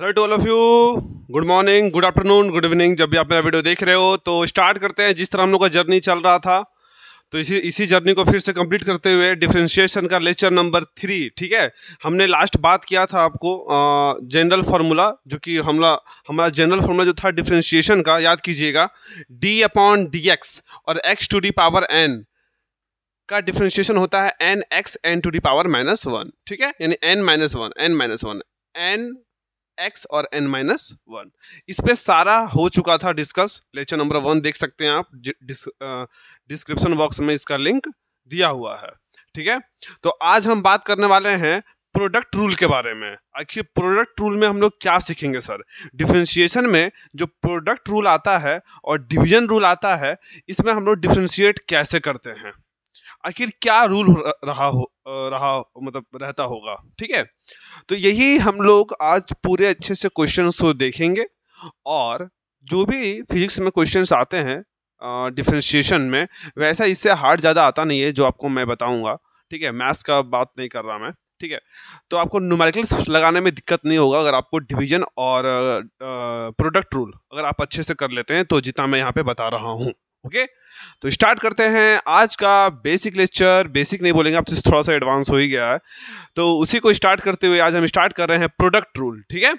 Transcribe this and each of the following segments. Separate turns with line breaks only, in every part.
hello to all of you good morning good afternoon good evening जब भी आप मेरा वीडियो देख रहे हो तो स्टार्ट करते हैं जिस तरह हम लोग का जर्नी चल रहा था तो इसी इसी जर्नी को फिर से कंप्लीट करते हुए डिफ्रेंशिएशन का लेक्चर नंबर थ्री ठीक है हमने लास्ट बात किया था आपको जनरल फार्मूला जो कि हमला हमारा जनरल फार्मूला जो था डिफ्रेंशिएशन का याद कीजिएगा डी अपॉन डी एक्स और X to the power N का डिफ्रेंशिएशन होता है N X N to the power minus one ठीक है यानी N minus one N minus one N X और एन माइनस वन इस पर सारा हो चुका था डिस्कस लेक्चर नंबर वन देख सकते हैं आप डिस्क्रिप्शन बॉक्स में इसका लिंक दिया हुआ है ठीक है तो आज हम बात करने वाले हैं प्रोडक्ट रूल के बारे में आखिर प्रोडक्ट रूल में हम लोग क्या सीखेंगे सर डिफ्रेंशिएशन में जो प्रोडक्ट रूल आता है और डिवीजन रूल आता है इसमें हम लोग डिफ्रेंशिएट कैसे करते हैं आखिर क्या रूल रहा हो रहा मतलब रहता होगा ठीक है तो यही हम लोग आज पूरे अच्छे से क्वेश्चन को देखेंगे और जो भी फिजिक्स में क्वेश्चन आते हैं डिफ्रेंशिएशन में वैसा इससे हार्ड ज़्यादा आता नहीं है जो आपको मैं बताऊंगा ठीक है मैथ्स का बात नहीं कर रहा मैं ठीक है तो आपको न्यूमेरिकल्स लगाने में दिक्कत नहीं होगा अगर आपको डिवीजन और प्रोडक्ट रूल अगर आप अच्छे से कर लेते हैं तो जितना मैं यहाँ पे बता रहा हूँ ओके तो स्टार्ट करते हैं आज का बेसिक लेक्चर बेसिक नहीं बोलेंगे तो थोड़ा सा एडवांस हो ही गया है तो उसी को स्टार्ट करते हुए आज हम स्टार्ट कर रहे हैं प्रोडक्ट रूल ठीक है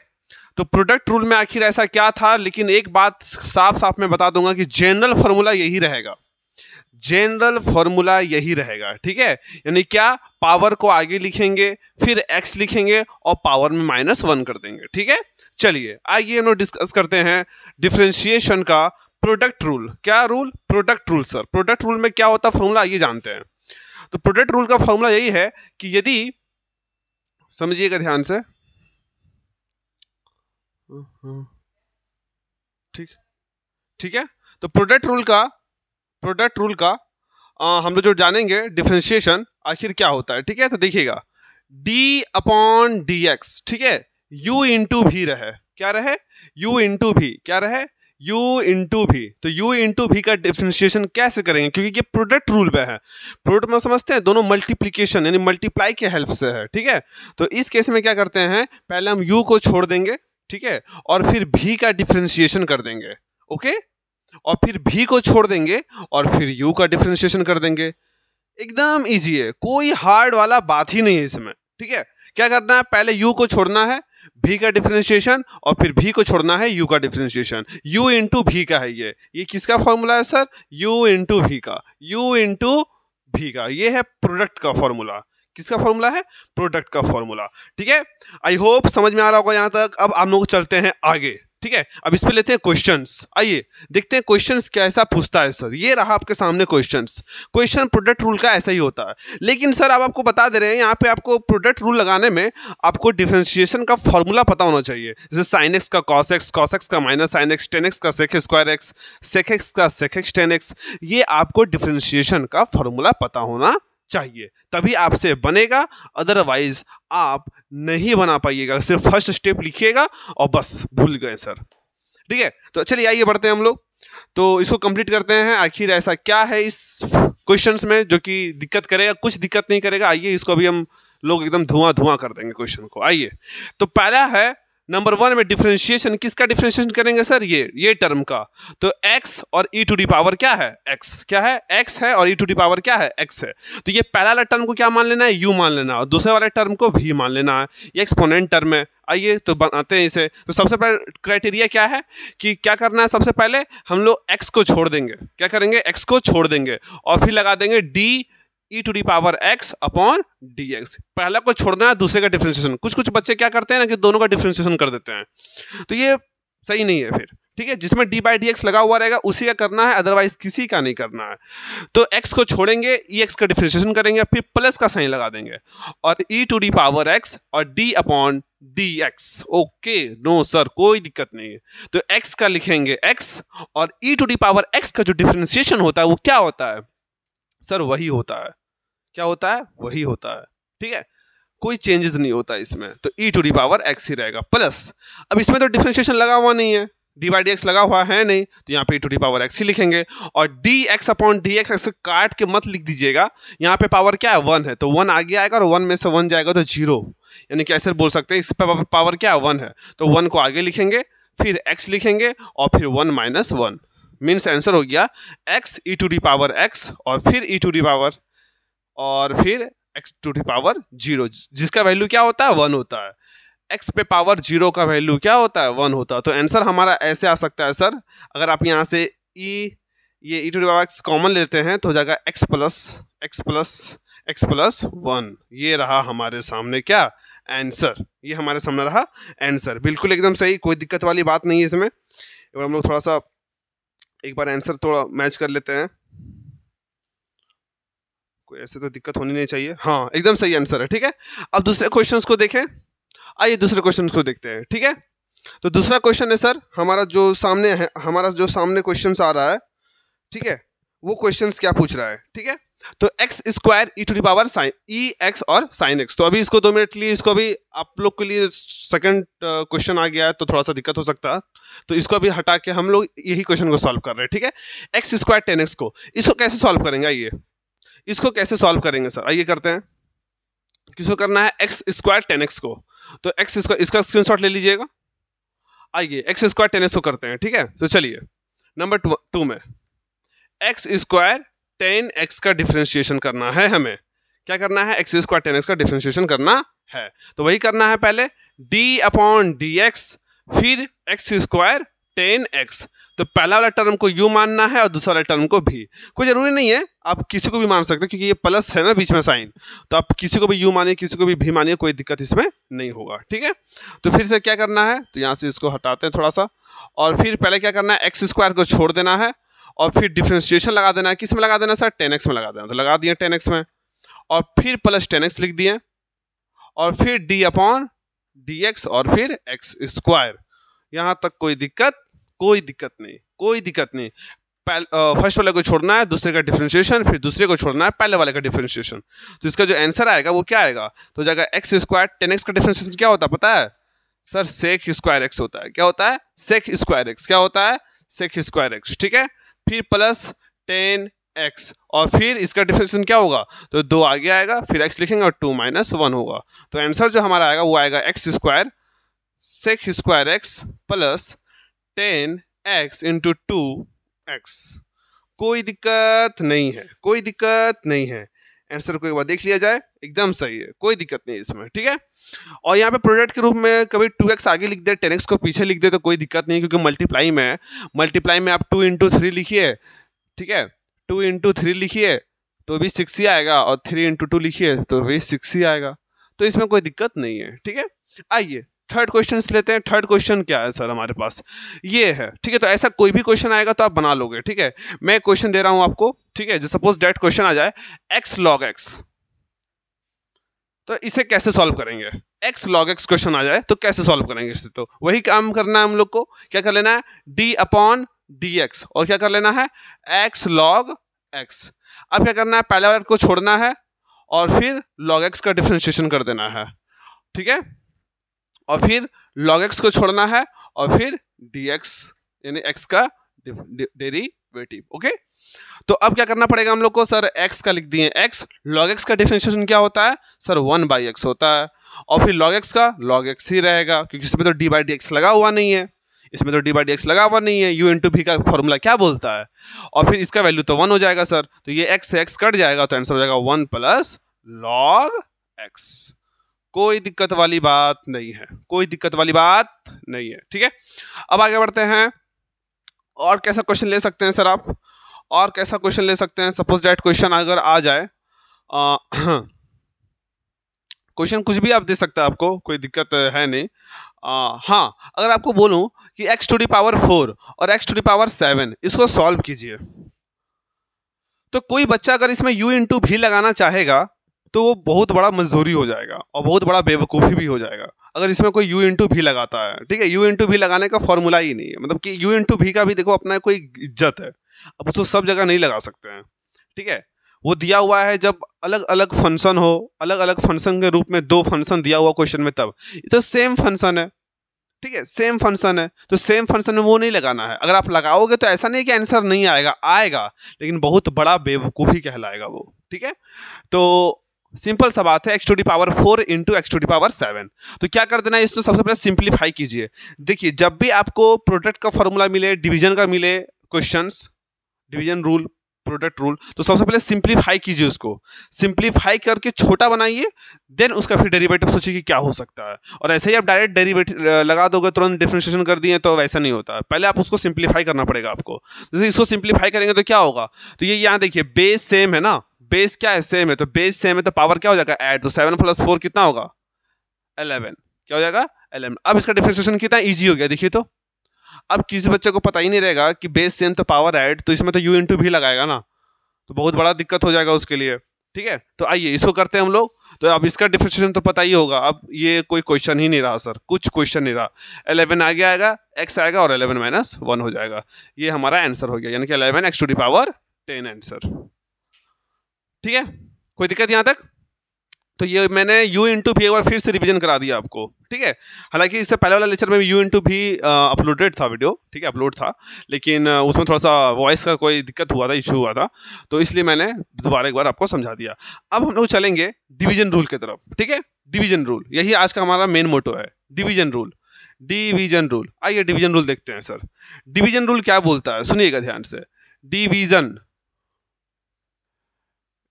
तो प्रोडक्ट रूल में आखिर ऐसा क्या था लेकिन एक बात साफ साफ मैं बता दूंगा कि जनरल फार्मूला यही रहेगा जनरल फार्मूला यही रहेगा ठीक है यानी क्या पावर को आगे लिखेंगे फिर एक्स लिखेंगे और पावर में माइनस वन कर देंगे ठीक है चलिए आइए हम लोग डिस्कस करते हैं डिफ्रेंशिएशन का प्रोडक्ट रूल क्या rule product rule sir product rule में क्या होता है फॉर्मूला ये जानते हैं तो प्रोडक्ट रूल का फॉर्मूला यही है कि यदि समझिएगा ध्यान से ठीक ठीक है तो प्रोडक्ट रूल का प्रोडक्ट रूल का आ, हम लोग जो जानेंगे डिफ्रेंशिएशन आखिर क्या होता है ठीक है तो देखिएगा डी अपॉन डी ठीक है यू इंटू भी रहे क्या रहे यू इंटू भी क्या रहे u इंटू भी तो u इंटू भी का डिफ्रेंशिएशन कैसे करेंगे क्योंकि ये प्रोडक्ट रूल पे है प्रोडक्ट में समझते हैं दोनों मल्टीप्लीकेशन यानी मल्टीप्लाई के हेल्प से है ठीक है तो इस केस में क्या करते हैं पहले हम u को छोड़ देंगे ठीक है और फिर भी का डिफ्रेंशिएशन कर देंगे ओके और फिर भी को छोड़ देंगे और फिर यू का डिफ्रेंशिएशन कर देंगे एकदम ईजी है कोई हार्ड वाला बात ही नहीं है इसमें ठीक है क्या करना है पहले यू को छोड़ना है भी का डिफ्रेंशिएशन और फिर भी को छोड़ना है यू का डिफ्रेंशिएशन यू इंटू भी का है ये ये किसका फॉर्मूला है सर यू इंटू भी का यू इंटू भी का ये है प्रोडक्ट का फॉर्मूला किसका फॉर्मूला है प्रोडक्ट का फॉर्मूला ठीक है आई होप समझ में आ रहा होगा यहाँ तक अब हम लोग चलते हैं आगे ठीक है अब इस पे लेते हैं क्वेश्चंस आइए देखते हैं क्वेश्चंस कैसा पूछता है सर ये रहा आपके सामने क्वेश्चंस क्वेश्चन प्रोडक्ट रूल का ऐसा ही होता है लेकिन सर आप आपको बता दे रहे हैं यहाँ पे आपको प्रोडक्ट रूल लगाने में आपको डिफ्रेंशिएशन का फॉर्मूला पता होना चाहिए जैसे साइन एक्स का कॉस एक्स कॉस एक्स का minus sine X tan X का sec square X sec X का सेक एक्स टेन एक्स ये आपको डिफ्रेंशिएशन का फॉर्मूला पता होना चाहिए तभी आपसे बनेगा अदरवाइज आप नहीं बना पाइएगा सिर्फ फर्स्ट स्टेप लिखिएगा और बस भूल गए सर ठीक है तो चलिए आइए बढ़ते हैं हम लोग तो इसको कंप्लीट करते हैं आखिर ऐसा क्या है इस क्वेश्चन में जो कि दिक्कत करेगा कुछ दिक्कत नहीं करेगा आइए इसको अभी हम लोग एकदम धुआं धुआं कर देंगे क्वेश्चन को आइए तो पहला है नंबर वन में डिफ्रेंशिएशन किसका डिफ्रेंशिएशन करेंगे सर ये ये टर्म का तो एक्स और ई टू डी पावर क्या है एक्स क्या है एक्स है और ई टू डी पावर क्या है एक्स है तो ये पहला वाला टर्म को क्या मान लेना है यू मान लेना है और दूसरे वाले टर्म को भी मान लेना है ये एक्सपोनेंट टर्म है आइए तो बनाते हैं इसे तो सबसे पहले क्राइटेरिया क्या है कि क्या करना है सबसे पहले हम लोग एक्स को छोड़ देंगे क्या करेंगे एक्स को छोड़ देंगे और फिर लगा देंगे D E to the power X upon D X पहला को छोड़ना है दूसरे का डिफ्रेंसिएशन कुछ कुछ बच्चे क्या करते हैं ना कि दोनों का डिफ्रेंसिएशन कर देते हैं तो ये सही नहीं है फिर ठीक है जिसमें डी बाई डी एक्स लगा हुआ रहेगा उसी का करना है अदरवाइज किसी का नहीं करना है तो एक्स को छोड़ेंगे ई e एक्स का डिफ्रेंशिएशन करेंगे फिर प्लस का साइन लगा देंगे और E to the power X और D upon D X okay no sir कोई दिक्कत नहीं है तो एक्स का लिखेंगे एक्स और E to the power X का जो डिफ्रेंशिएशन होता है वो क्या होता है सर वही होता है क्या होता है वही होता है ठीक है कोई चेंजेस नहीं होता इसमें तो E to the power X ही रहेगा प्लस अब इसमें तो डिफ्रेंशिएशन लगा हुआ नहीं है डी बाई डी एक्स लगा हुआ है नहीं तो यहाँ पे E to the power X ही लिखेंगे और D X upon D X X काट के मत लिख दीजिएगा यहाँ पे पावर क्या है वन है तो वन आगे आएगा और वन में से वन जाएगा तो जीरो यानी कि ऐसे बोल सकते हैं इस पर पावर क्या है वन है तो वन को आगे लिखेंगे फिर एक्स लिखेंगे और फिर one minus one means answer हो गया X E to the power X और फिर ई टू डी पावर और फिर X to the power zero जिसका वैल्यू क्या होता है वन होता है एक्स पे पावर जीरो का वैल्यू क्या होता है वन होता है तो आंसर हमारा ऐसे आ सकता है सर अगर आप यहाँ से ई e, ये E to power X common लेते हैं तो हो जाएगा X plus X plus X plus one ये रहा हमारे सामने क्या आंसर ये हमारे सामने रहा आंसर बिल्कुल एकदम सही कोई दिक्कत वाली बात नहीं है इसमें हम लोग थोड़ा सा एक बार आंसर थोड़ा मैच कर लेते हैं ऐसे तो दिक्कत होनी नहीं चाहिए हाँ एकदम सही आंसर है ठीक है अब दूसरे क्वेश्चन को देखें आइए दूसरे क्वेश्चन को देखते हैं ठीक है तो दूसरा क्वेश्चन है सर हमारा जो सामने है हमारा जो सामने क्वेश्चन आ रहा है ठीक है वो क्वेश्चन क्या पूछ रहा है ठीक है तो X square E to the power sine E X और साइन एक्स तो अभी इसको दो मिनट लिए इसको अभी आप लोग के लिए सेकंड क्वेश्चन आ गया है तो थोड़ा सा दिक्कत हो सकता है तो इसको अभी हटा के हम लोग यही क्वेश्चन को सॉल्व कर रहे हैं ठीक है एक्स स्क्वायर टेन एक्स को इसको कैसे सॉल्व करेंगे ये इसको कैसे सॉल्व करेंगे सर आइए करते हैं किसको करना है एक्स स्क्वायर टेन एक्स को तो एक्स स्क्वायर इसका स्क्रीनशॉट ले लीजिएगा आइए एक्स स्क्वायर टेन एक्स को करते हैं ठीक है तो चलिए नंबर टू, टू में एक्स स्क्वायर टेन एक्स का डिफ्रेंशिएशन करना है हमें क्या करना है एक्स स्क्वायर टेन एक्स का डिफ्रेंशिएशन करना है तो वही करना है पहले डी अपॉन डी एक्स फिर एक्स स्क्वायर टेन एक्स तो पहला वाला टर्म को यू मानना है और दूसरा वाला टर्म को भी कोई ज़रूरी नहीं है आप किसी को भी मान सकते हो क्योंकि ये प्लस है ना बीच में साइन तो आप किसी को भी यू मानिए किसी को भी भी मानिए कोई दिक्कत इसमें नहीं होगा ठीक है तो फिर से क्या करना है तो यहाँ से इसको हटाते हैं थोड़ा सा और फिर पहले क्या करना है एक्स स्क्वायर को छोड़ देना है और फिर डिफ्रेंशिएशन लगा देना है किस में लगा देना सर टेन एक्स में लगा देना तो लगा दिए टेन एक्स में और फिर प्लस टेन एक्स लिख दिए और फिर डी अपॉन डी एक्स और फिर एक्स स्क्वायर यहाँ तक कोई दिक्कत कोई दिक्कत नहीं कोई दिक्कत नहीं फर्स्ट वाले को छोड़ना है दूसरे का डिफ्रेंशिएशन फिर दूसरे को छोड़ना है पहले वाले का डिफ्रेंशिएशन तो इसका जो आंसर आएगा वो क्या आएगा तो जाएगा एक्स स्क्वायर टेन एक्स का डिफ्रेंशिएशन क्या होता है पता है सर सेक स्क्वायर एक्स होता है क्या होता है सेक स्क्वायर एक्स क्या होता है सेक स्क्वायर एक्स ठीक है फिर प्लस टेन एक्स और फिर इसका डिफ्रेंशिएशन क्या होगा तो दो आगे आएगा फिर एक्स लिखेंगे और टू माइनस वन होगा तो आंसर जो हमारा आएगा वो आएगा X square sec square X plus tan X into two X कोई दिक्कत नहीं है कोई दिक्कत नहीं है आंसर को एक बार देख लिया जाए एकदम सही है कोई दिक्कत नहीं इसमें ठीक है और यहाँ पे प्रोडक्ट के रूप में कभी टू एक्स आगे लिख दे टेन एक्स को पीछे लिख दे तो कोई दिक्कत नहीं क्योंकि मल्टीप्लाई में मल्टीप्लाई में आप टू इंटू थ्री लिखिए ठीक है टू इंटू थ्री लिखिए तो भी सिक्स ही आएगा और थ्री इंटू टू लिखिए तो भी सिक्स ही आएगा तो इसमें कोई दिक्कत नहीं है ठीक है आइए थर्ड क्वेश्चन लेते हैं थर्ड क्वेश्चन क्या है सर हमारे पास ये है ठीक है तो ऐसा कोई भी क्वेश्चन आएगा तो आप बना लोगे ठीक है मैं क्वेश्चन दे रहा हूं आपको ठीक है जो सपोज डेट क्वेश्चन आ जाए एक्स लॉग एक्स तो इसे कैसे सॉल्व करेंगे एक्स लॉग एक्स क्वेश्चन आ जाए तो कैसे सॉल्व करेंगे इसे तो वही काम करना है हम लोग को क्या कर लेना है डी अपॉन डी एक्स और क्या कर लेना है एक्स लॉग एक्स अब क्या करना है पहला वाला को छोड़ना है और फिर लॉग एक्स का डिफ्रेंशिएशन कर देना है ठीक है और फिर लॉग एक्स को छोड़ना है और फिर डी एक्स यानी एक्स का डेरिवेटिव ओके तो अब क्या करना पड़ेगा हम लोग को सर एक्स का लिख दिए एक्स लॉग एक्स का डिफ्रेंशिएशन क्या होता है सर वन बाई एक्स होता है और फिर लॉग एक्स का लॉग एक्स ही रहेगा क्योंकि इसमें तो डी बाई डी एक्स लगा हुआ नहीं है इसमें तो डी बाई डी एक्स लगा हुआ नहीं है यू इंटू भी का फॉर्मूला क्या बोलता है और फिर इसका वैल्यू तो वन हो जाएगा सर तो ये एक्स से एक्स कट जाएगा तो आंसर हो जाएगा वन प्लस लॉग एक्स कोई दिक्कत वाली बात नहीं है कोई दिक्कत वाली बात नहीं है ठीक है अब आगे बढ़ते हैं और कैसा क्वेश्चन ले सकते हैं सर आप और कैसा क्वेश्चन ले सकते हैं सपोज डेट क्वेश्चन अगर आ जाए क्वेश्चन कुछ भी आप दे सकते हैं आपको कोई दिक्कत है नहीं आ, हाँ अगर आपको बोलूं कि X to the power four और X to the power seven इसको सॉल्व कीजिए तो कोई बच्चा अगर इसमें यू इंटू भी लगाना चाहेगा तो वो बहुत बड़ा मजदूरी हो जाएगा और बहुत बड़ा बेवकूफ़ी भी हो जाएगा अगर इसमें कोई यू इंटू भी लगाता है ठीक है यू इंटू भी लगाने का फॉर्मूला ही नहीं है मतलब कि यू इंटू भी का भी देखो अपना कोई इज्जत है अब उसको सब जगह नहीं लगा सकते हैं ठीक है वो दिया हुआ है जब अलग अलग फंक्शन हो अलग अलग फंक्शन के रूप में दो फंक्शन दिया हुआ क्वेश्चन में तब तो सेम फंक्शन है ठीक है सेम फंक्शन है तो सेम फंक्शन में वो नहीं लगाना है अगर आप लगाओगे तो ऐसा नहीं कि आंसर नहीं आएगा आएगा लेकिन बहुत बड़ा बेवकूफ़ी कहलाएगा वो ठीक है तो सिंपल सा बात है X to the power four into X to the power seven तो क्या कर देना है इसको सबसे पहले सिंप्लीफाई कीजिए देखिए जब भी आपको प्रोडक्ट का फॉर्मूला मिले डिवीजन का मिले questions division rule product rule तो सबसे पहले सिंप्लीफाई कीजिए उसको सिंप्लीफाई करके छोटा बनाइए देन उसका फिर डेरिवेटिव सोचिए कि क्या हो सकता है और ऐसे ही आप डायरेक्ट डेरिवेटिव लगा दोगे तुरंत डिफ्रेंशिएशन कर दिए तो वैसा नहीं होता पहले आप उसको सिंप्लीफाई करना पड़ेगा आपको जैसे इसको सिंप्लीफाई करेंगे तो क्या होगा तो ये यहाँ देखिए बेस सेम है ना बेस क्या है सेम है तो बेस सेम है तो पावर क्या हो जाएगा एड तो सेवन प्लस फोर कितना होगा एलेवन क्या हो जाएगा एलेवन अब इसका डिफ्रेंसिएशन कितना ईजी हो गया देखिए तो अब किसी बच्चे को पता ही नहीं रहेगा कि बेस सेम तो पावर एड तो इसमें तो यू इंटू भी लगाएगा ना तो बहुत बड़ा दिक्कत हो जाएगा उसके लिए ठीक है तो आइए इसको करते हैं हम लोग तो अब इसका डिफ्रेंशिएशन तो पता ही होगा अब ये कोई क्वेश्चन ही नहीं रहा सर कुछ क्वेश्चन नहीं रहा एलेवन आगे आएगा एक्स आएगा और एलेवन माइनस वन हो जाएगा ये हमारा आंसर हो गया यानी कि eleven X to the power ten answer ठीक है कोई दिक्कत यहाँ तक तो ये मैंने यू इंटू भी एक बार फिर से रिवीजन करा दिया आपको ठीक है हालांकि इससे पहले वाला लेक्चर में यू इंटू भी अपलोडेड था वीडियो ठीक है अपलोड था लेकिन उसमें थोड़ा सा वॉइस का कोई दिक्कत हुआ था इशू हुआ था तो इसलिए मैंने दोबारा एक बार आपको समझा दिया अब हम लोग चलेंगे डिवीजन रूल की तरफ ठीक है डिवीजन रूल यही आज का हमारा मेन मोटो है डिवीजन रूल डिवीजन रूल आइए डिवीजन रूल देखते हैं सर डिवीजन रूल क्या बोलता है सुनिएगा ध्यान से डिवीजन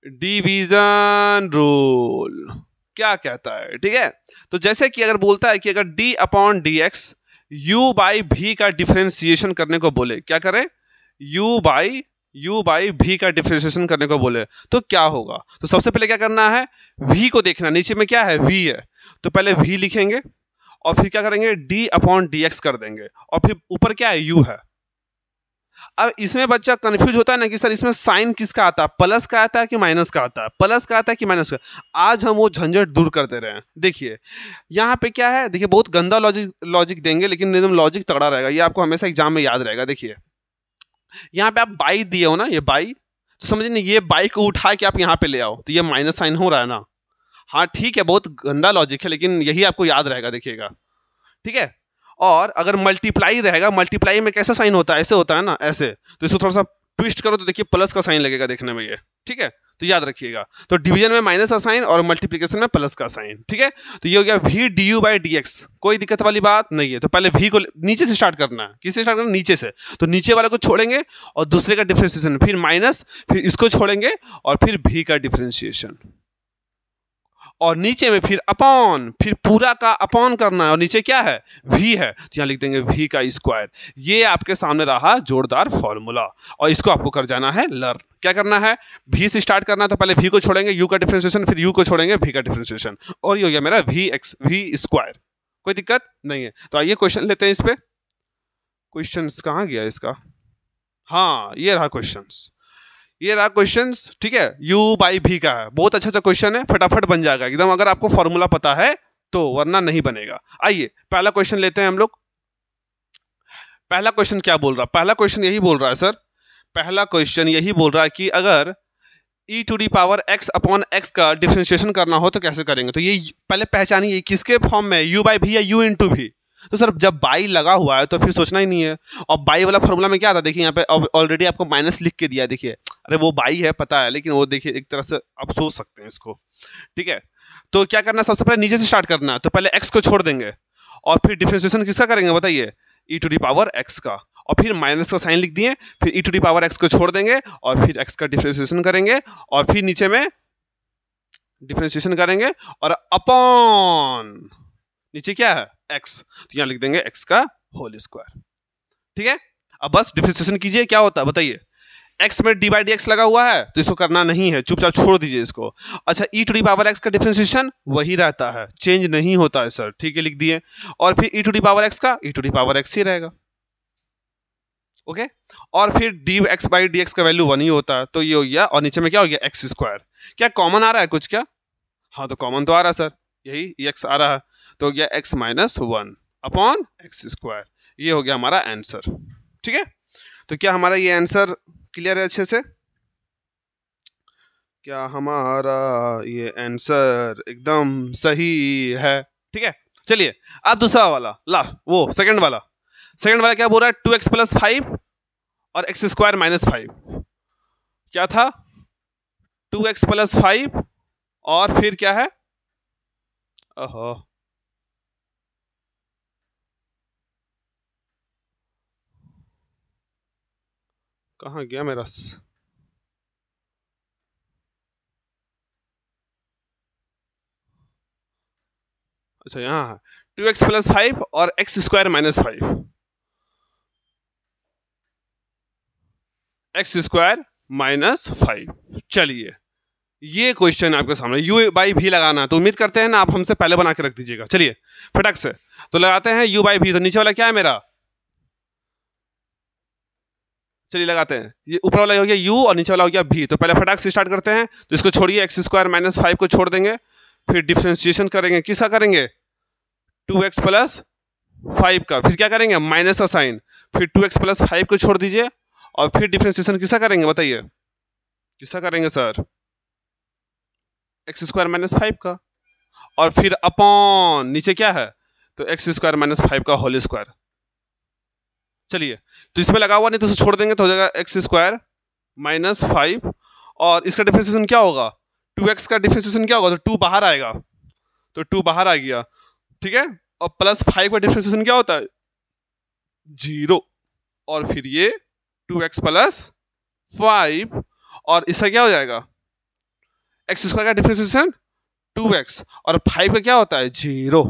डिवीजन रूल क्या कहता है ठीक है तो जैसे कि अगर बोलता है कि अगर D upon D X U by V का डिफ्रेंसिएशन करने को बोले क्या करें you by u by V का डिफ्रेंसिएशन करने को बोले तो क्या होगा तो सबसे पहले क्या करना है v को देखना नीचे में क्या है v है तो पहले v लिखेंगे और फिर क्या करेंगे d अपॉन डी एक्स कर देंगे और फिर ऊपर क्या है u है अब इसमें बच्चा कंफ्यूज होता है ना कि सर इसमें साइन किसका आता है प्लस का आता है कि माइनस का आता है प्लस का आता है कि माइनस का आज हम वो झंझट दूर कर दे रहे हैं देखिए यहाँ पे क्या है देखिए बहुत गंदा लॉजिक लॉजिक देंगे लेकिन एकदम लॉजिक तगड़ा रहेगा ये आपको हमेशा एग्जाम में याद रहेगा देखिए यहाँ पे आप बाई दिए हो ना ये बाई तो समझिए ना ये बाई को उठा के आप यहाँ पे ले आओ तो ये माइनस साइन हो रहा है ना हाँ ठीक है बहुत गंदा लॉजिक है लेकिन यही आपको याद रहेगा देखिएगा ठीक है और अगर मल्टीप्लाई रहेगा मल्टीप्लाई में कैसा साइन होता है ऐसे होता है ना ऐसे तो इसको थोड़ा सा ट्विस्ट करो तो देखिए प्लस का साइन लगेगा देखने में ये ठीक है तो याद रखिएगा तो डिवीजन में माइनस का साइन और मल्टीप्लीकेशन में प्लस का साइन ठीक है तो ये हो गया V D U by D X कोई दिक्कत वाली बात नहीं है तो पहले वी को नीचे से स्टार्ट करना है किससे स्टार्ट करना नीचे से तो नीचे वाले को छोड़ेंगे और दूसरे का डिफ्रेंसिएशन फिर माइनस फिर इसको छोड़ेंगे और फिर भी का डिफ्रेंशिएशन और नीचे में फिर अपॉन फिर पूरा का अपॉन करना है और नीचे क्या है वी है तो यहाँ लिख देंगे वी का स्क्वायर ये आपके सामने रहा जोरदार फॉर्मूला और इसको आपको कर जाना है लर्न क्या करना है भी से स्टार्ट करना है तो पहले भी को छोड़ेंगे यू का डिफ्रेंसिएशन फिर यू को छोड़ेंगे भी का डिफ्रेंसिएशन और ये हो गया मेरा वी एक्स वी स्क्वायर कोई दिक्कत नहीं है तो आइए क्वेश्चन लेते हैं इस पर क्वेश्चन कहाँ गया इसका हाँ ये रहा क्वेश्चन ये रहा क्वेश्चन ठीक है यू बाई भी का है बहुत अच्छा अच्छा क्वेश्चन है फटाफट बन जाएगा एकदम अगर आपको फॉर्मूला पता है तो वरना नहीं बनेगा आइए पहला क्वेश्चन लेते हैं हम लोग पहला क्वेश्चन क्या बोल रहा पहला क्वेश्चन यही बोल रहा है सर पहला क्वेश्चन यही बोल रहा है कि अगर E to the power X upon X का डिफ्रेंशिएशन करना हो तो कैसे करेंगे तो ये पहले पहचानिए किसके फॉर्म में यू बाई भी या यू इन टू भी तो सर जब बाई लगा हुआ है तो फिर सोचना ही नहीं है और बाई वाला फॉर्मूला में क्या आता है देखिए यहाँ पे ऑलरेडी आपको माइनस लिख के दिया देखिए अरे वो बाई है पता है लेकिन वो देखिए एक तरह से आप सोच सकते हैं इसको ठीक है तो क्या करना सबसे पहले नीचे से स्टार्ट करना है तो पहले एक्स को छोड़ देंगे और फिर डिफ्रेंसिएशन किसका करेंगे बताइए E to the power X का और फिर माइनस का साइन लिख दिए फिर E to the power X को छोड़ देंगे और फिर एक्स का डिफ्रेंशिएशन करेंगे और फिर नीचे में डिफ्रेंशिएशन करेंगे और अपॉन नीचे क्या है एक्स तो यहाँ लिख देंगे एक्स का होल स्क्वायर ठीक है अब बस डिफ्रेंशिएशन कीजिए क्या होता है बताइए एक्स में डी बाई डी एक्स लगा हुआ है तो इसको करना नहीं है चुपचाप छोड़ दीजिए इसको अच्छा E to the power X का डिफ्रेंसिएशन वही रहता है चेंज नहीं होता है सर ठीक है लिख दिए और फिर E to the power X का E to the power X ही रहेगा ओके और फिर D X by D X का वैल्यू वन ही होता है तो ये हो गया और नीचे में क्या हो गया एक्स स्क्वायर क्या कॉमन आ रहा है कुछ क्या हाँ तो कॉमन तो आ रहा है सर यही एक्स आ रहा है तो हो गया X minus one upon x square ये हो गया हमारा आंसर ठीक है तो क्या हमारा ये आंसर क्लियर है अच्छे से क्या हमारा ये आंसर एकदम सही है ठीक है चलिए अब दूसरा वाला ला वो सेकंड वाला सेकंड वाला क्या बोल रहा है टू एक्स प्लस फाइव और एक्स स्क्वायर माइनस फाइव क्या था टू एक्स प्लस फाइव और फिर क्या है ओहो कहाँ गया मेरा अच्छा यहाँ है टू एक्स प्लस फाइव और X square minus five X square minus five चलिए ये क्वेश्चन आपके सामने यू बाई भी लगाना है तो उम्मीद करते हैं ना आप हमसे पहले बना के रख दीजिएगा चलिए फटक से तो लगाते हैं यू बाई भी तो नीचे वाला क्या है मेरा चलिए लगाते हैं ये ऊपर वाला हो गया यू और नीचे वाला हो गया भी तो पहले फटाक से स्टार्ट करते हैं तो इसको छोड़िए एक्स स्क्वायर माइनस फाइव को छोड़ देंगे फिर डिफ्रेंशिएशन करेंगे किसका करेंगे टू एक्स प्लस फाइव का फिर क्या करेंगे माइनस का साइन फिर टू एक्स प्लस फाइव को छोड़ दीजिए और फिर डिफ्रेंशिएशन किसका करेंगे बताइए किसका करेंगे sir X square minus five का और फिर अपॉन नीचे क्या है तो एक्स स्क्वायर माइनस फाइव का होल स्क्वायर चलिए तो इसमें लगा हुआ नहीं तो उसे छोड़ देंगे तो हो जाएगा एक्स स्क्वायर माइनस फाइव और इसका डिफ्रेंसिएशन क्या होगा टू एक्स का डिफ्रेंसिएशन क्या होगा तो टू बाहर आएगा तो टू बाहर आ गया ठीक है और प्लस फाइव का डिफ्रेंसिएशन क्या होता है जीरो और फिर ये टू एक्स प्लस फाइव और इसका क्या हो जाएगा एक्स स्क्वायर का डिफ्रेंसिएशन टू एक्स और फाइव का क्या होता है जीरो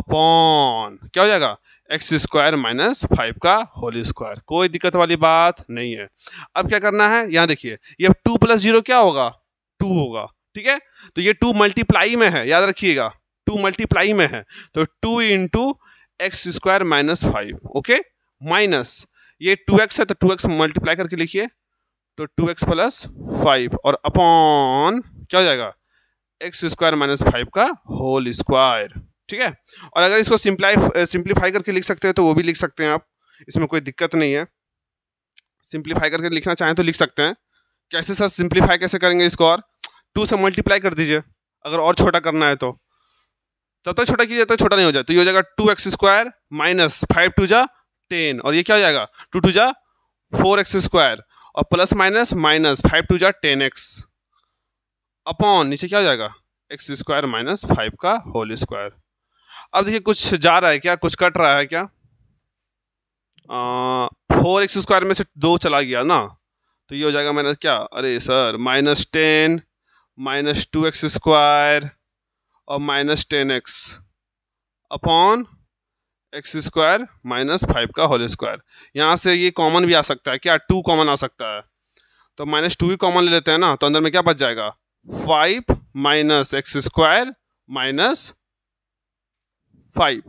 अपॉन क्या हो जाएगा एक्स स्क्वायर माइनस फाइव का होल स्क्वायर कोई दिक्कत वाली बात नहीं है अब क्या करना है यहाँ देखिए ये टू प्लस जीरो क्या होगा टू होगा ठीक है तो ये टू मल्टीप्लाई में है याद रखिएगा टू मल्टीप्लाई में है तो two into X square minus five okay minus ये टू एक्स है तो टू एक्स मल्टीप्लाई करके लिखिए तो टू एक्स प्लस फाइव और अपॉन क्या हो जाएगा एक्स स्क्वायर माइनस फाइव का होल स्क्वायर ठीक है और अगर इसको सिंप्लाई सिंप्लीफाई करके लिख सकते हैं तो वो भी लिख सकते हैं आप इसमें कोई दिक्कत नहीं है सिंप्लीफाई करके लिखना चाहें तो लिख सकते हैं कैसे सर सिंप्लीफाई कैसे करेंगे इसको और टू से मल्टीप्लाई कर दीजिए अगर और छोटा करना है तो जब तक छोटा किया तब तक छोटा नहीं हो जाता तो ये हो जाएगा two X square minus five two जा टेन और ये क्या हो जाएगा टू टू जा फोर एक्स स्क्वायर और plus minus minus five two जा टेन एक्स अपॉन नीचे क्या हो जाएगा एक्स स्क्वायर माइनस फाइव का होल स्क्वायर अब देखिए कुछ जा रहा है क्या कुछ कट रहा है क्या फोर एक्स स्क्वायर में से दो चला गया ना तो ये हो जाएगा माइनस क्या अरे sir minus ten minus two X square और minus ten X upon x square minus five का होल स्क्वायर यहाँ से ये कॉमन भी आ सकता है क्या टू कॉमन आ सकता है तो माइनस टू ही कॉमन ले लेते हैं ना तो अंदर में क्या बच जाएगा five minus X square minus five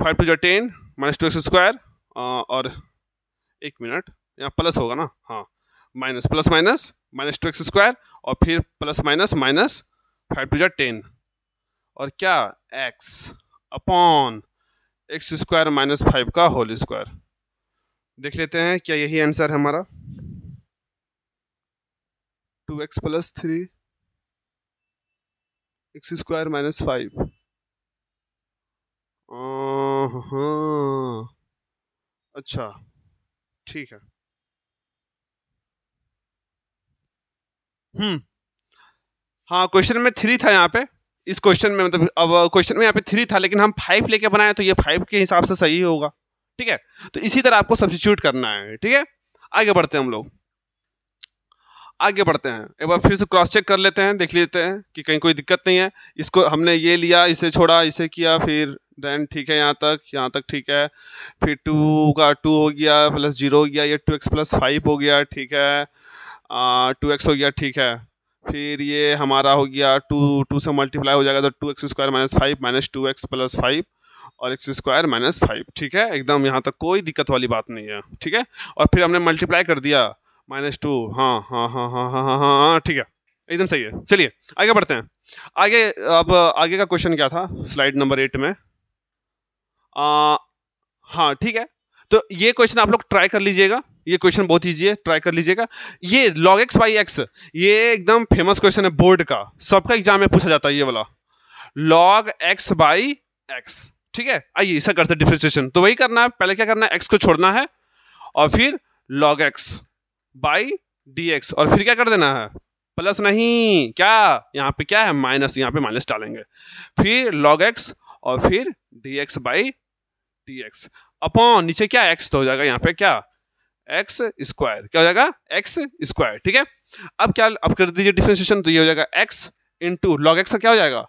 five two जो ten minus two X square और एक मिनट यहाँ प्लस होगा ना हाँ minus plus minus minus two X square और फिर plus minus minus five two जो टेन और क्या X upon x square minus five का होल स्क्वायर देख लेते हैं क्या यही आंसर है हमारा two X plus three x square minus five अच्छा ठीक है हम्म हाँ क्वेश्चन में थ्री था यहाँ पे इस क्वेश्चन में मतलब अब क्वेश्चन में यहाँ पे थ्री था लेकिन हम फाइव लेके बनाए तो ये फाइव के हिसाब से सही होगा ठीक है तो इसी तरह आपको सब्सिट्यूट करना है ठीक है आगे बढ़ते हैं हम लोग आगे बढ़ते हैं एक बार फिर से क्रॉस चेक कर लेते हैं देख लेते हैं कि कहीं कोई दिक्कत नहीं है इसको हमने ये लिया इसे छोड़ा इसे किया फिर देन ठीक है यहाँ तक यहाँ तक ठीक है फिर टू का टू हो गया प्लस जीरो हो गया ये टू एक्स प्लस फाइव हो गया ठीक है टू एक्स हो गया ठीक है फिर ये हमारा हो गया टू टू से मल्टीप्लाई हो जाएगा तो two X square minus five minus two X plus five और एक्स स्क्वायर माइनस फाइव ठीक है एकदम यहाँ तक कोई दिक्कत वाली बात नहीं है ठीक है और फिर हमने मल्टीप्लाई कर दिया माइनस हाँ, टू हाँ हाँ हाँ हाँ हाँ हाँ हाँ ठीक है एकदम सही है चलिए आगे बढ़ते हैं आगे अब आगे का क्वेश्चन क्या था स्लाइड नंबर एट में हाँ ठीक है तो ये क्वेश्चन आप लोग ट्राई कर लीजिएगा ये क्वेश्चन बहुत ईजी है ट्राई कर लीजिएगा ये लॉग एक्स बाई एक्स ये एकदम फेमस क्वेश्चन है बोर्ड का सबका एग्जाम में पूछा जाता है ये वाला लॉग एक्स बाई एक्स ठीक है आइए इसे करते हैं डिफ्रेंसिएशन तो वही करना है पहले क्या करना है एक्स को छोड़ना है और फिर log X by D X और फिर क्या कर देना है प्लस नहीं क्या यहाँ पे क्या है माइनस यहाँ पे माइनस डालेंगे फिर लॉग एक्स और फिर D X by D X upon नीचे क्या एक्स तो हो जाएगा यहाँ पे क्या एक्स स्क्वायर क्या हो जाएगा एक्स स्क्वायर ठीक है अब क्या अब कर दीजिए डिफ्रेंसिएशन तो ये हो जाएगा एक्स इंटू लॉग एक्स का क्या हो जाएगा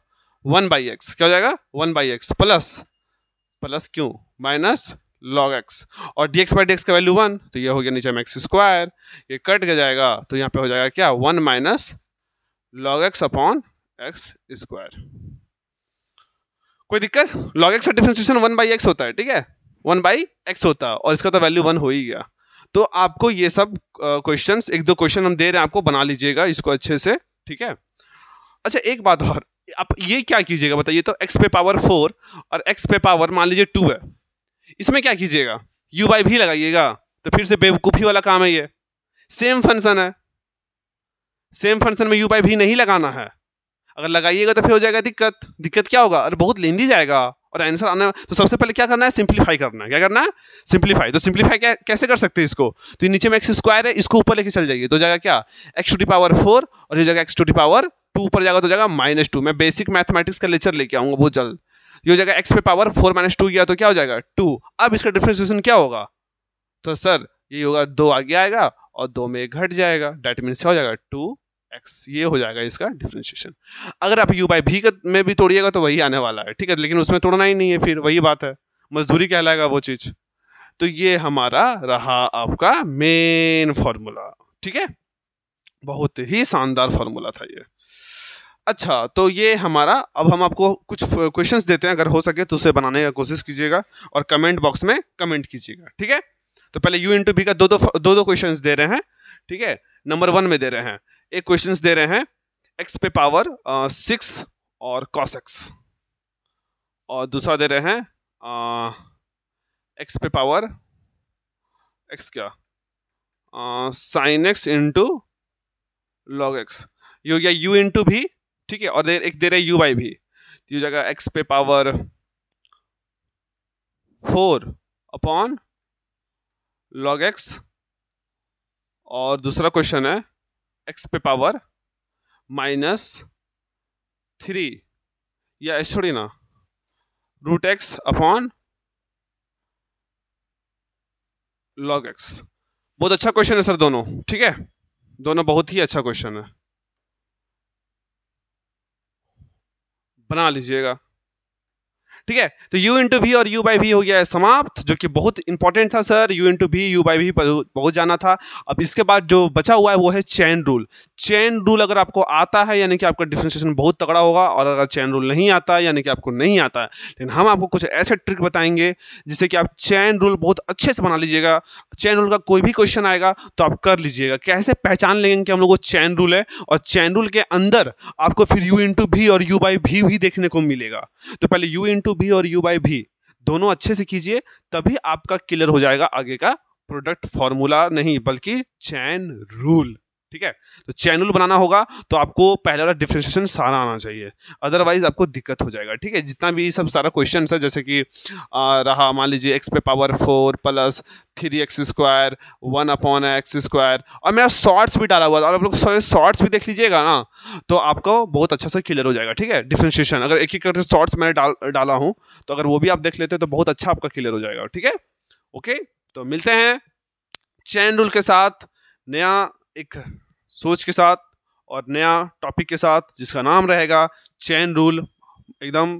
वन बाई एक्स क्या हो जाएगा one by X plus plus Q minus log x और D X by D X का वैल्यू वन तो ये हो गया नीचे में एक्स स्क्वायर ये कट गया जाएगा तो यहाँ पे हो जाएगा क्या one minus log X upon x square कोई दिक्कत लॉग एक्स का डिफ्रेंशिएशन वन बाई एक्स होता है ठीक है वन बाई एक्स होता है और इसका तो वैल्यू वन हो ही गया तो आपको ये सब क्वेश्चन uh, एक दो क्वेश्चन हम दे रहे हैं आपको बना लीजिएगा इसको अच्छे से ठीक है अच्छा एक बात और आप ये क्या कीजिएगा बताइए तो एक्स पे पावर फोर और एक्स पे पावर मान लीजिए टू है इसमें क्या कीजिएगा यू बाई भी लगाइएगा तो फिर से बेवकूफ़ी वाला काम है ये सेम फंक्शन है सेम फंक्शन में यू बाई भी नहीं लगाना है अगर लगाइएगा तो फिर हो जाएगा दिक्कत दिक्कत क्या होगा अरे बहुत लेंदी जाएगा और आंसर आना तो सबसे पहले क्या करना है सिंप्लीफाई करना है क्या करना है सिंप्लीफाई तो सिंप्लीफाई क्या कैसे कर सकते हैं इसको तो नीचे में एक्स स्क्वायर है इसको ऊपर लेके चल जाइए तो जाएगा क्या x to the power four और ये जाएगा x to the power two ऊपर जाएगा तो जाएगा माइनस टू मैं बेसिक मैथमेटिक्स का लेक्चर लेके आऊँगा बहुत जल्द ये हो जाएगा एक्स पे पावर फोर माइनस टू गया तो क्या हो जाएगा टू अब इसका डिफ्रेंसिएशन क्या होगा तो सर ये होगा दो आगे आएगा और दो में घट जाएगा डेट मीन क्या हो जाएगा टू एक्स ये हो जाएगा इसका डिफ्रेंशिएशन अगर आप यू बाई भी में भी तोड़िएगा तो वही आने वाला है ठीक है लेकिन उसमें तोड़ना ही नहीं है फिर वही बात है मजदूरी कहलाएगा वो चीज़ तो ये हमारा रहा आपका मेन फॉर्मूला ठीक है बहुत ही शानदार फॉर्मूला था ये अच्छा तो ये हमारा अब हम आपको कुछ क्वेश्चंस देते हैं अगर हो सके तो उसे बनाने का कोशिश कीजिएगा और कमेंट बॉक्स में कमेंट कीजिएगा ठीक है तो पहले यू इंटू बी का दो दो दो दो क्वेश्चंस दे रहे हैं ठीक है नंबर वन में दे रहे हैं एक क्वेश्चन दे रहे हैं एक्स पे पावर सिक्स और कॉस एक्स और दूसरा दे रहे हैं एक्स पे पावर एक्स क्या sine x into log x u हो गया यू इंटू भी ठीक है और दे, एक दे रहे यू बाई भी तो ये जगह एक्स पे power four upon log x और दूसरा क्वेश्चन है एक्स पे पावर माइनस थ्री या छोड़ी ना root x upon log x बहुत अच्छा क्वेश्चन है सर दोनों ठीक है दोनों बहुत ही अच्छा क्वेश्चन है बना लीजिएगा ठीक है तो यू इंटू भी और यू बाई भी हो गया है समाप्त जो कि बहुत इंपॉर्टेंट था sir u into v u by v बहुत जाना था अब इसके बाद जो बचा हुआ है वो है चैन रूल चैन रूल अगर आपको आता है यानी कि आपका डिफ्रेंशिएशन बहुत तगड़ा होगा और अगर चैन रूल नहीं आता यानी कि आपको नहीं आता लेकिन हम आपको कुछ ऐसे ट्रिक बताएंगे जिससे कि आप चैन रूल बहुत अच्छे से बना लीजिएगा चैन रूल का कोई भी क्वेश्चन आएगा तो आप कर लीजिएगा कैसे पहचान लेंगे कि हम लोग को चैन रूल है और चैन रूल के अंदर आपको फिर यू इंटू भी और यू बाई भी भी देखने को मिलेगा तो पहले यू इंटू टू बी और यू बाई भी दोनों अच्छे से कीजिए तभी आपका क्लियर हो जाएगा आगे का प्रोडक्ट फॉर्मूला नहीं बल्कि चैन रूल ठीक है तो चैनल बनाना होगा तो आपको पहले वाला डिफ्रेंशिएशन सारा आना चाहिए अदरवाइज आपको दिक्कत हो जाएगा ठीक है जितना भी सब सारा क्वेश्चन है जैसे कि आ, रहा मान लीजिए एक्स पे power four plus three x square one upon x square और मेरा शॉर्ट्स भी डाला हुआ था और आप लोग सारे शॉर्ट्स भी देख लीजिएगा ना तो आपको बहुत अच्छा से क्लियर हो जाएगा ठीक है डिफ्रेंशिएशन अगर एक एक करके शॉर्ट्स मैंने डाल डाला हूँ तो अगर वो भी आप देख लेते हैं तो बहुत अच्छा आपका क्लियर हो जाएगा ठीक है ओके तो मिलते हैं चैन रूल के साथ नया एक सोच के साथ और नया टॉपिक के साथ जिसका नाम रहेगा चैन रूल एकदम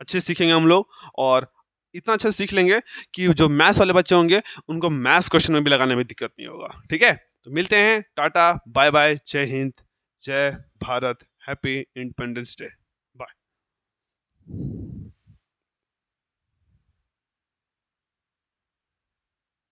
अच्छे सीखेंगे हम लोग और इतना अच्छा सीख लेंगे कि जो मैथ्स वाले बच्चे होंगे उनको मैथ्स क्वेश्चन में भी लगाने में दिक्कत नहीं होगा ठीक है तो मिलते हैं टाटा बाय बाय जय हिंद जय Bharat happy independence day bye